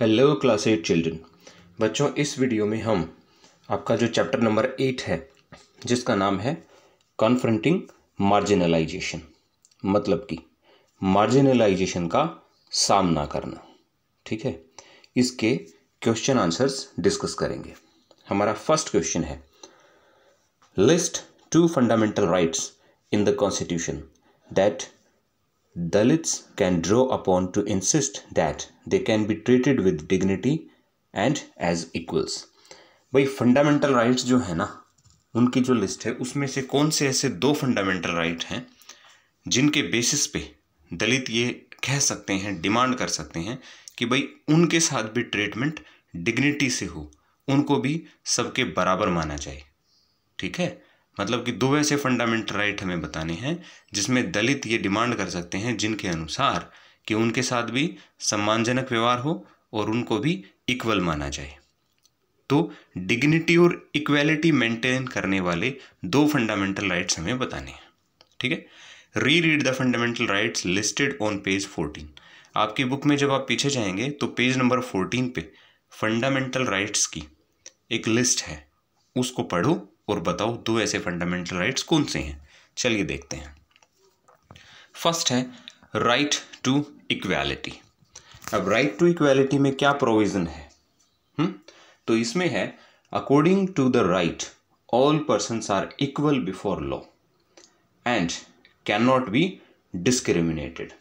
Hello class eight children बच्चों इस video में हम आपका जो चैप्टर नंबर एट है जिसका नाम है कॉन्फ्रंटिंग मार्जिनलाइजेशन मतलब कि मार्जिनलाइजेशन का सामना करना ठीक है इसके क्वेश्चन आंसर्स डिस्कस करेंगे हमारा फर्स्ट क्वेश्चन है list two fundamental rights in the constitution that Dalits can draw upon to insist that they can be treated with dignity and as equals भाई फंडामेंटल राइट्स जो है ना उनकी जो list है उसमें से कौन से ऐसे दो फंडामेंटल राइट हैं जिनके बेसिस पे दलित ये कह सकते हैं डिमांड कर सकते हैं कि भाई उनके साथ भी ट्रीटमेंट डिग्निटी से हो उनको भी सबके बराबर माना जाए ठीक है मतलब कि दो ऐसे फंडामेंटल राइट हमें बताने हैं जिसमें दलित ये डिमांड कर सकते हैं जिनके अनुसार कि उनके साथ भी सम्मानजनक व्यवहार हो और उनको भी इक्वल माना जाए तो डिग्निटी और इक्वेलिटी मेंटेन करने वाले दो फंडामेंटल राइट्स हमें बताने हैं ठीक है re read the fundamental rights listed on page fourteen आपकी बुक में जब आप पीछे जाएंगे तो पेज नंबर फोर्टीन पे फंडामेंटल राइट्स की एक लिस्ट है उसको पढ़ो और बताओ दो ऐसे फंडामेंटल राइट्स कौन से हैं चलिए देखते हैं फर्स्ट है राइट टू इक्वालिटी अब राइट टू इक्वालिटी में क्या प्रोविज़न है हुँ? हम्म? तो इसमें है according to the right all person are equal before law and can not be discriminated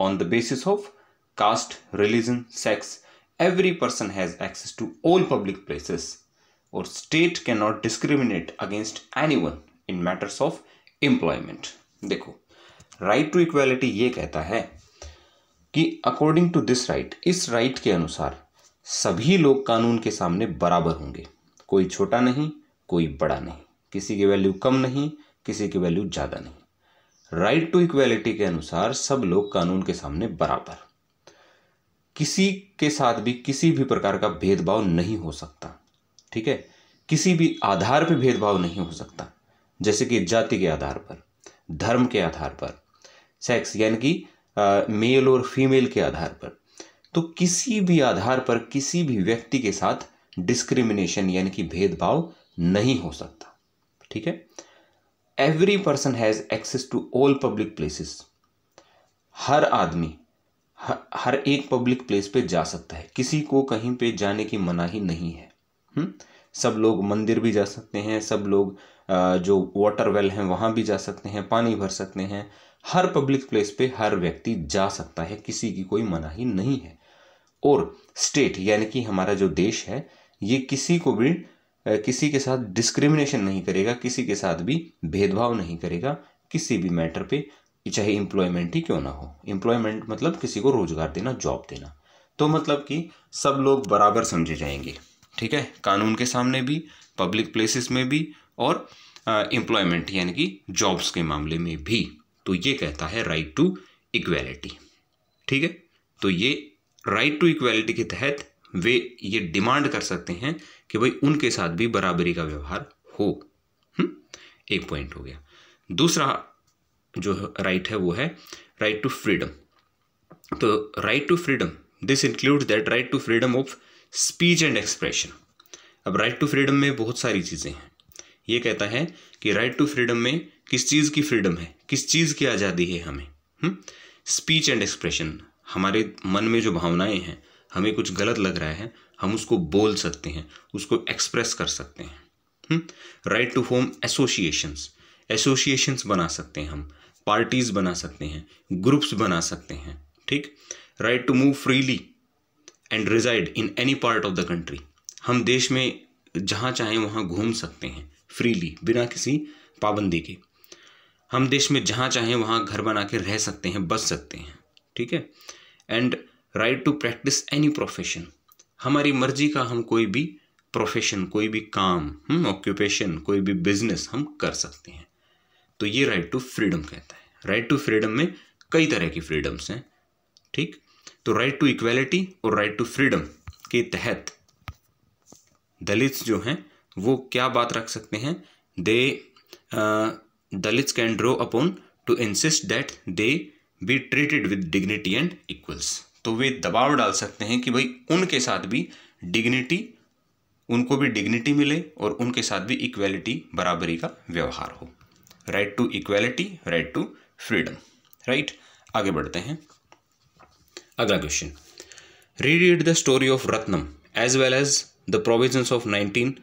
on the basis of caste religion sex every person has access to all public places can not discriminate against any one in matters of employment देखो right to equality ये कहता है कि according to this right इस right right के अनुसार सभी लोग कानून के सामने बराबर होंगे कोई छोटा नहीं कोई बड़ा नहीं किसी की वैल्यू कम नहीं किसी की वैल्यू ज़्यादा नहीं राइट टू इक्वालिटी के अनुसार सब लोग कानून के सामने बराबर किसी के साथ भी किसी भी प्रकार का भेदभाव नहीं हो सकता ठीक है किसी भी आधार पर भेदभाव नहीं हो सकता जैसे कि जाति के आधार पर धर्म के आधार पर सेक्स यानी कि मेल और फीमेल के आधार पर तो किसी भी आधार पर किसी भी व्यक्ति के साथ डिस्क्रिमिनेशन यानी कि भेदभाव नहीं हो सकता ठीक है every person has access to all public places हर आदमी हर एक पब्लिक प्लेस पे जा सकता है किसी को कहीं पे जाने की मनाही नहीं है हम्म? सब लोग मंदिर भी जा सकते हैं सब लोग जो वाटर वेल हैं वहाँ भी जा सकते हैं पानी भर सकते हैं हर पब्लिक प्लेस पे हर व्यक्ति जा सकता है किसी की कोई मनाही नहीं है और स्टेट यानी कि हमारा जो देश है ये किसी को भी किसी के साथ डिस्क्रिमिनेशन नहीं करेगा किसी के साथ भी भेदभाव नहीं करेगा किसी भी मैटर पे चाहे एम्प्लॉयमेंट ही क्यों ना हो एम्प्लॉयमेंट मतलब किसी को रोज़गार देना जॉब देना तो मतलब कि सब लोग बराबर समझे जाएंगे ठीक है कानून के सामने भी पब्लिक प्लेसेस में भी और एम्प्लॉयमेंट यानी कि जॉब्स के मामले में भी तो ये कहता है राइट टू इक्वेलिटी ठीक है तो ये राइट टू इक्वेलिटी के तहत वे ये डिमांड कर सकते हैं कि भाई उनके साथ भी बराबरी का व्यवहार हो हुँ? हम्म? एक पॉइंट हो गया दूसरा जो राइट है वो है राइट टू फ्रीडम तो right to freedom this include that right to freedom of speech and expression अब राइट टू फ्रीडम में बहुत सारी चीज़ें हैं ये कहता है कि राइट टू फ्रीडम में किस चीज़ की फ्रीडम है किस चीज़ की आज़ादी है हमें स्पीच एंड एक्सप्रेशन हमारे मन में जो भावनाएं हैं हमें कुछ गलत लग रहा है हम उसको बोल सकते हैं उसको एक्सप्रेस कर सकते हैं right to form associations associations बना सकते हैं हम पार्टीज़ बना सकते हैं ग्रुप्स बना सकते हैं ठीक right to move freely and reside in any part of the country हम देश में जहाँ चाहें वहाँ घूम सकते हैं फ्रीली बिना किसी पाबंदी के हम देश में जहाँ चाहें वहाँ घर बना के रह सकते हैं बस सकते हैं ठीक है and right to practice any profession हमारी मर्जी का हम कोई भी प्रोफेशन कोई भी काम ऑक्यूपेशन हम्म, कोई भी बिजनेस हम कर सकते हैं तो ये राइट टू फ्रीडम कहता है राइट टू फ्रीडम में कई तरह की फ्रीडम्स हैं ठीक तो राइट टू इक्वलिटी और राइट टू फ्रीडम के तहत दलित जो हैं वो क्या बात रख सकते हैं they uh, Dalit can draw upon to insist that they be treated with dignity and equals तो वे दबाव डाल सकते हैं कि भाई उनके साथ भी डिग्निटी उनको भी डिग्निटी मिले और उनके साथ भी इक्वेलिटी बराबरी का व्यवहार हो right to equality right to freedom right आगे बढ़ते हैं अगला question re read the story of Ratnam as well as the provision of nineteen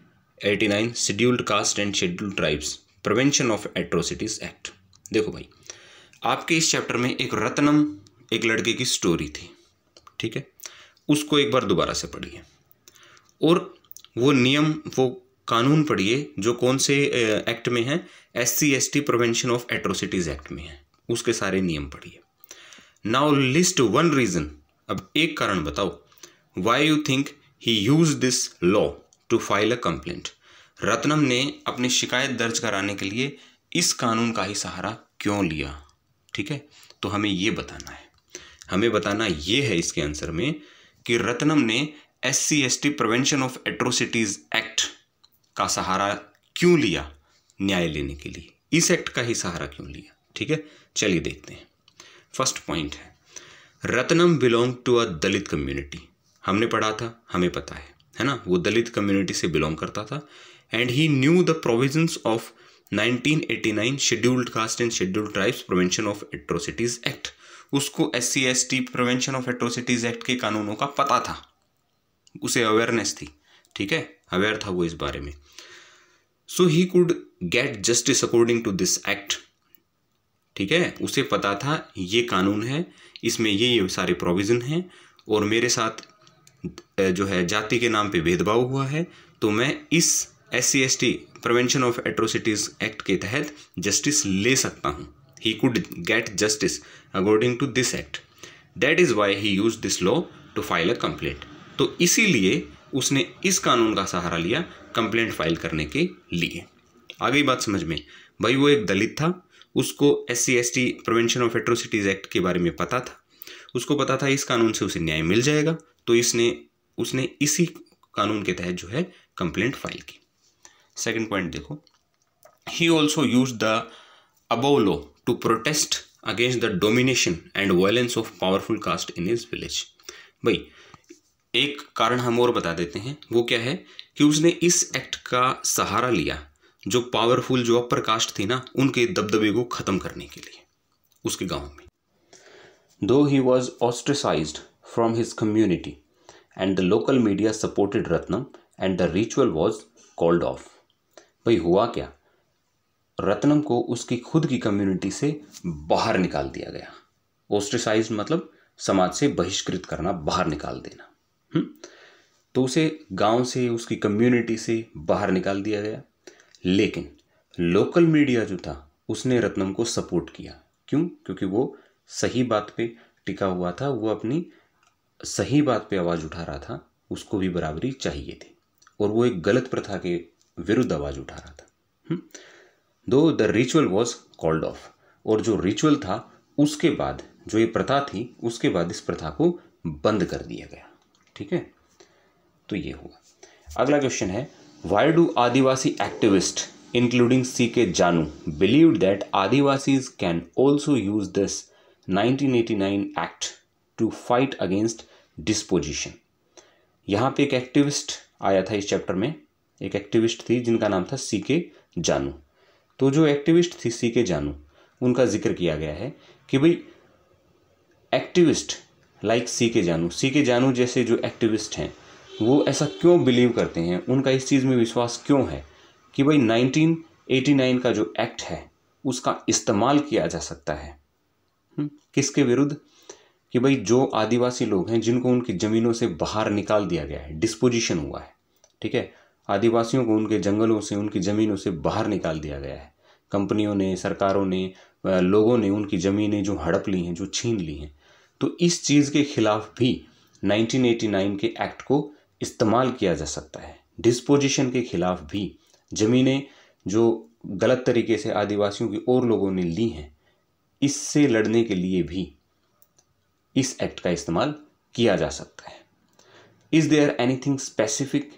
eighty nine scheduled caste and scheduled tribes prevention of atrocities act देखो भाई आपके इस chapter में एक रत्नम एक लड़के की स्टोरी थी ठीक है उसको एक बार दोबारा से पढ़िए और वो नियम वो कानून पढ़िए जो कौन से एक्ट में है S C S T prevention of atrocities act में है उसके सारे नियम पढ़िए नाउ लिस्ट वन रीज़न अब एक कारण बताओ why you think he use this law to file a complaint Ratnam ने अपनी शिकायत दर्ज कराने के लिए इस कानून का ही सहारा क्यों लिया ठीक है तो हमें ये बताना है हमें बताना ये है इसके आंसर में कि रत्नम ने S C S T prevention of atrocities act का सहारा क्यों लिया न्याय लेने के लिए इस एक्ट का ही सहारा क्यों लिया ठीक है चलिए देखते हैं फर्स्ट पॉइंट है Ratnam belong to a Dalit community हमने पढ़ा था हमें पता है है ना वो दलित कम्युनिटी से बिलोंग करता था and he knew the provisions of 1989 scheduled caste and scheduled tribes prevention of atrocities act उसको S C S T prevention of atrocities act के कानूनों का पता था उसे अवेयरनेस थी ठीक है अवेयर था वो इस बारे में so he could get justice according to this act ठीक है उसे पता था ये कानून है इसमें ये ये सारे प्रोविज़न हैं और मेरे साथ जो है जाति के नाम पे भेदभाव हुआ है तो मैं इस S C S T prevention of atrocities act के तहत जस्टिस ले सकता हूँ he could get justice according to this act that is why he use this law to file a complaint तो इसीलिए उसने इस कानून का सहारा लिया कंप्लेंट फाइल करने के लिए आगे बात समझ में भाई वो एक दलित था उसको S C S T prevention of atrocities act के बारे में पता था उसको पता था इस कानून से उसे न्याय मिल जाएगा तो इसने उसने इसी कानून के तहत जो है कंप्लेंट फाइल की सेकंड पॉइंट देखो he also use the law to protest against the domination and violence of powerful caste in his village भाई एक कारण हम और बता देते हैं वो क्या है कि उसने इस एक्ट का सहारा लिया जो पावरफुल जो अपर कास्ट थी ना उनके दबदबे को ख़त्म करने के लिए उसके गांव में though he was ostracised from his community and the local media supported Ratnam and the ritual was called off भाई हुआ क्या रत्नम को उसकी खुद की कम्युनिटी से बाहर निकाल दिया गया ऑस्ट्रिसाइज मतलब समाज से बहिष्कृत करना बाहर निकाल देना हुँ? हम्म? तो उसे गांव से उसकी कम्युनिटी से बाहर निकाल दिया गया लेकिन लोकल मीडिया जो था उसने रत्नम को सपोर्ट किया क्यों क्योंकि वो सही बात पे टिका हुआ था वो अपनी सही बात पे आवाज़ उठा रहा था उसको भी बराबरी चाहिए थी और वो एक गलत प्रथा के विरुद्ध आवाज़ उठा रहा था हम्म? Though the ritual was called off और जो रिचुअल था उसके बाद जो ये प्रथा थी उसके बाद इस प्रथा को बंद कर दिया गया ठीक है तो ये हुआ अगला क्वेश्चन है Why do Adivasi activists, including C.K. Janu, believe that Adivasis can also use this 1989 Act to fight against dispossession यहाँ पे एक एक्टिविस्ट आया था इस चैप्टर में एक एक्टिविस्ट थी जिनका नाम था सी के जानू तो जो एक्टिविस्ट थी सी के जानू उनका जिक्र किया गया है कि भाई एक्टिविस्ट लाइक सी के जानू सी के जानू जैसे जो एक्टिविस्ट हैं वो ऐसा क्यों बिलीव करते हैं उनका इस चीज़ में विश्वास क्यों है कि भाई 1989 का जो एक्ट है उसका इस्तेमाल किया जा सकता है हम्म, किसके विरुद्ध कि भाई जो आदिवासी लोग हैं जिनको उनकी ज़मीनों से बाहर निकाल दिया गया है डिस्पोजिशन हुआ है ठीक है आदिवासियों को उनके जंगलों से उनकी ज़मीनों से बाहर निकाल दिया गया है कंपनियों ने सरकारों ने लोगों ने उनकी ज़मीनें जो हड़प ली हैं जो छीन ली हैं तो इस चीज़ के खिलाफ भी 1989 के एक्ट को इस्तेमाल किया जा सकता है डिस्पोजिशन के ख़िलाफ़ भी ज़मीनें जो गलत तरीके से आदिवासियों की और लोगों ने ली हैं इससे लड़ने के लिए भी इस एक्ट का इस्तेमाल किया जा सकता है is there anything specific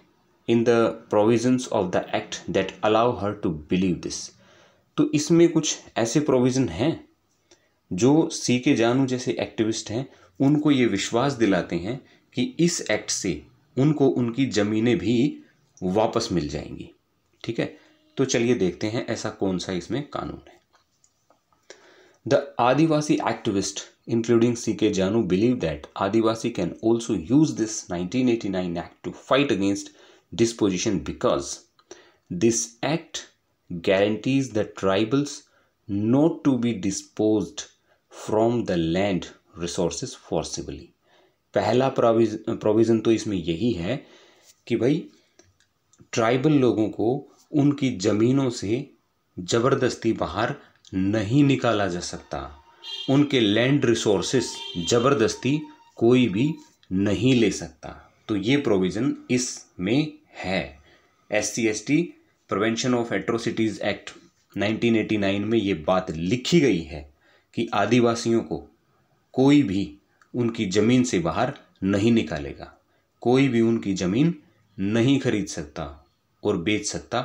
in the provisions of the act that allow her to believe this तो इसमें कुछ ऐसे प्रोविज़न हैं जो सी के जानू जैसे एक्टिविस्ट हैं उनको ये विश्वास दिलाते हैं कि इस एक्ट से उनको उनकी ज़मीनें भी वापस मिल जाएंगी ठीक है तो चलिए देखते हैं ऐसा कौन सा इसमें कानून है the adivasi activist including C K Janu believe that adivasi can also use this nineteen eighty nine act to fight against dispossession because this act guarantees the tribals not to be dispossessed from the land resources forcibly पहला provis provision तो इसमें यही है कि भाई tribal लोगों को उनकी ज़मीनों से ज़बरदस्ती बाहर नहीं निकाला जा सकता उनके लैंड रिसोर्सेस ज़बरदस्ती कोई भी नहीं ले सकता तो ये प्रोविज़न इसमें है S C S T prevention of atrocities act 1989 में ये बात लिखी गई है कि आदिवासियों को कोई भी उनकी ज़मीन से बाहर नहीं निकालेगा कोई भी उनकी ज़मीन नहीं खरीद सकता और बेच सकता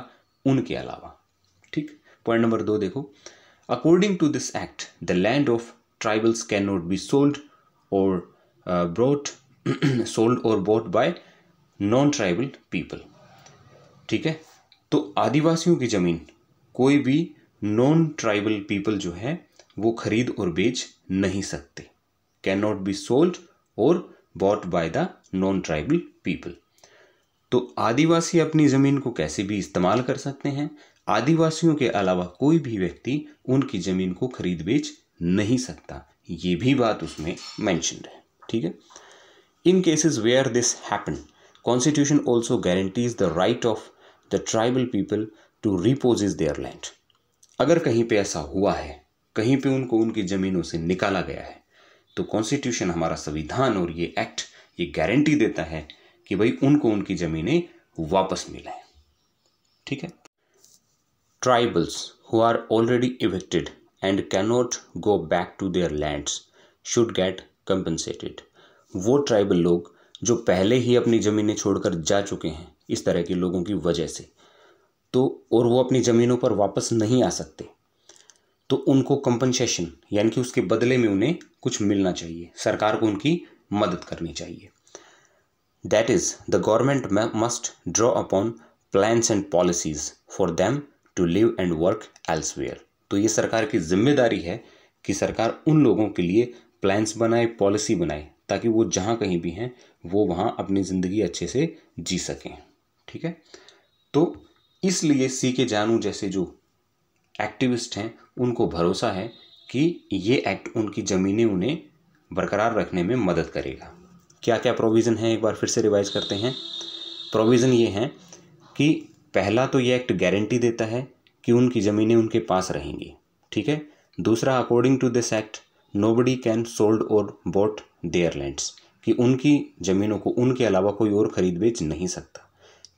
उनके अलावा ठीक पॉइंट नंबर दो देखो according to this act the land of tribals can not be sold और ब्रॉट सोल्ड और bought by non tribal people ठीक है तो आदिवासियों की ज़मीन कोई भी नॉन ट्राइबल पीपल जो है वो खरीद और बेच नहीं सकते cannot be sold और bought by the non tribal people तो आदिवासी अपनी ज़मीन को कैसे भी इस्तेमाल कर सकते हैं आदिवासियों के अलावा कोई भी व्यक्ति उनकी ज़मीन को खरीद बेच नहीं सकता ये भी बात उसमें मैंशनड है ठीक है in cases where this happen constitution also guarantees the right of the tribal people to repossess their land अगर कहीं पे ऐसा हुआ है कहीं पे उनको उनकी ज़मीनों से निकाला गया है तो कॉन्स्टिट्यूशन हमारा संविधान और ये एक्ट ये गारंटी देता है कि भाई उनको उनकी ज़मीनें वापस मिलें ठीक है tribals who are already evicted and cannot go back to their lands should get compensated वो ट्राइबल लोग जो पहले ही अपनी ज़मीनें छोड़कर जा चुके हैं इस तरह के लोगों की वजह से तो और वो अपनी ज़मीनों पर वापस नहीं आ सकते तो उनको कंपनसेशन यानी कि उसके बदले में उन्हें कुछ मिलना चाहिए सरकार को उनकी मदद करनी चाहिए that is the government must draw upon plans and policies for them to live and work elsewhere तो ये सरकार की जिम्मेदारी है कि सरकार उन लोगों के लिए प्लान्स बनाए पॉलिसी बनाए ताकि वो जहाँ कहीं भी हैं वो वहाँ अपनी ज़िंदगी अच्छे से जी सकें ठीक है तो इसलिए सी के जानू जैसे जो एक्टिविस्ट हैं उनको भरोसा है कि ये एक्ट उनकी ज़मीनें उन्हें बरकरार रखने में मदद करेगा क्या क्या प्रोविज़न है एक बार फिर से रिवाइज़ करते हैं प्रोविज़न ये हैं कि पहला तो ये एक्ट गारंटी देता है कि उनकी ज़मीनें उनके पास रहेंगी ठीक है दूसरा according to this act nobody can sold or bought their lands कि उनकी ज़मीनों को उनके अलावा कोई और ख़रीद बेच नहीं सकता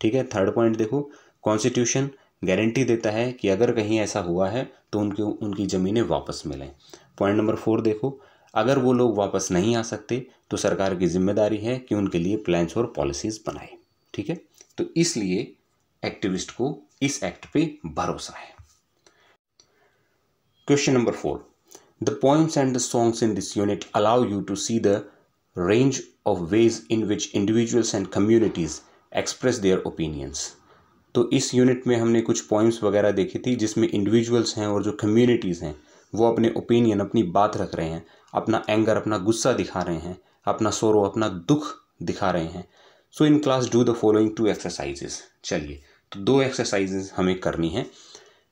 ठीक है थर्ड पॉइंट देखो कॉन्स्टिट्यूशन गारंटी देता है कि अगर कहीं ऐसा हुआ है तो उनके उनकी ज़मीनें वापस मिलें पॉइंट नंबर फोर देखो अगर वो लोग वापस नहीं आ सकते तो सरकार की जिम्मेदारी है कि उनके लिए प्लान्स और पॉलिसीज़ बनाए ठीक है तो इसलिए एक्टिविस्ट को इस एक्ट पे भरोसा है question number four the points and the songs in this unit allow you to see the range of ways in which individuals and communities express their opinions तो इस यूनिट में हमने कुछ पॉइंट्स वगैरह देखी थी जिसमें इंडिविजुअल्स हैं और जो कम्युनिटीज़ हैं वो अपने ओपिनियन अपनी बात रख रहे हैं अपना एंगर अपना गुस्सा दिखा रहे हैं अपना सोरो अपना दुख दिखा रहे हैं so in class do the following two exercises चलिए तो दो एक्सरसाइजेस हमें करनी है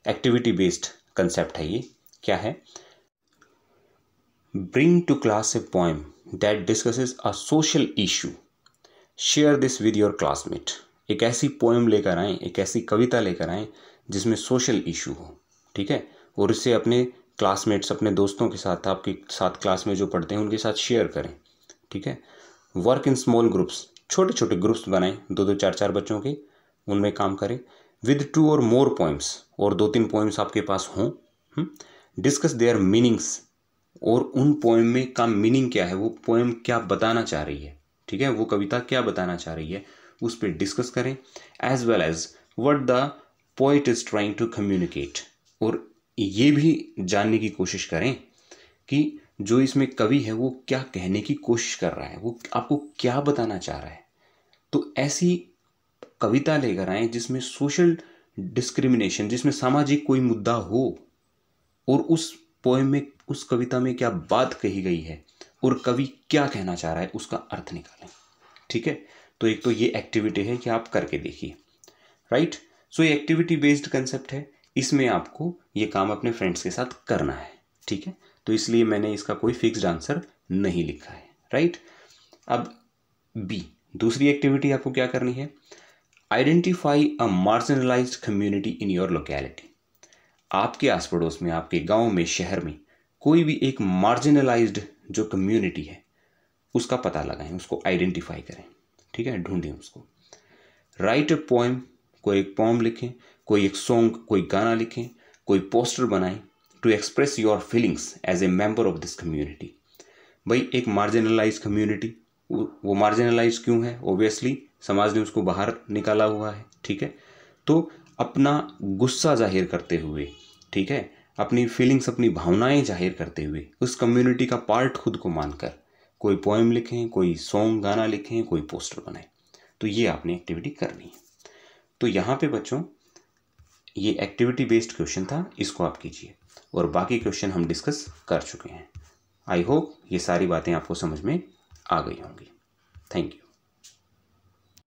एक्टिविटी बेस्ड कंसेप्ट है ये क्या है bring to class a poem that discusses a social issue share this with your classmate एक ऐसी पोएम लेकर आएँ एक ऐसी कविता लेकर आएँ जिसमें सोशल इशू हो ठीक है और इसे अपने क्लासमेट्स अपने दोस्तों के साथ आपके साथ क्लास में जो पढ़ते हैं उनके साथ शेयर करें ठीक है वर्क इन स्मॉल ग्रुप्स छोटे छोटे ग्रुप्स बनाएं दो दो चार चार बच्चों के उनमें काम करें विद टू और मोर पोइम्स और दो तीन पोइम्स आपके पास हों डिस्कस देयर मीनिंग्स और उन पोएम में का मीनिंग क्या है वो पोएम क्या बताना चाह रही है ठीक है वो कविता क्या बताना चाह रही है उस पर डिस्कस करें as well as what the poet is trying to communicate और ये भी जानने की कोशिश करें कि जो इसमें कवि है वो क्या कहने की कोशिश कर रहा है वो आपको क्या बताना चाह रहा है तो ऐसी कविता लेकर आए जिसमें सोशल डिस्क्रिमिनेशन जिसमें सामाजिक कोई मुद्दा हो और उस पोएम में उस कविता में क्या बात कही गई है और कवि क्या कहना चाह रहा है उसका अर्थ निकालें ठीक है तो एक तो ये एक्टिविटी है कि आप करके देखिए राइट सो ये एक्टिविटी बेस्ड कंसेप्ट है इसमें आपको ये काम अपने फ्रेंड्स के साथ करना है ठीक है तो इसलिए मैंने इसका कोई फिक्स्ड आंसर नहीं लिखा है राइट अब बी दूसरी एक्टिविटी आपको क्या करनी है identify a marginalise community in your locality आपके आस पड़ोस में आपके गांव में शहर में कोई भी एक मार्जिनलाइज्ड जो कम्युनिटी है उसका पता लगाएं उसको आइडेंटिफाई करें ठीक है ढूंढें उसको राइट अ पोएम कोई एक पोम लिखें कोई एक सॉन्ग कोई गाना लिखें कोई पोस्टर बनाएं to express your feelings as a member of this community भाई एक मार्जिनलाइज कम्युनिटी वो मार्जिनलाइज क्यों है ओबियसली समाज ने उसको बाहर निकाला हुआ है ठीक है तो अपना गुस्सा जाहिर करते हुए ठीक है अपनी फीलिंग्स अपनी भावनाएं जाहिर करते हुए उस कम्युनिटी का पार्ट खुद को मानकर कोई पोएम लिखें कोई सॉन्ग गाना लिखें कोई पोस्टर बनाएं तो ये आपने एक्टिविटी करनी है तो यहाँ पे बच्चों ये एक्टिविटी बेस्ड क्वेश्चन था इसको आप कीजिए और बाकी क्वेश्चन हम डिस्कस कर चुके हैं आई होप ये सारी बातें आपको समझ में आ गई होंगी थैंक यू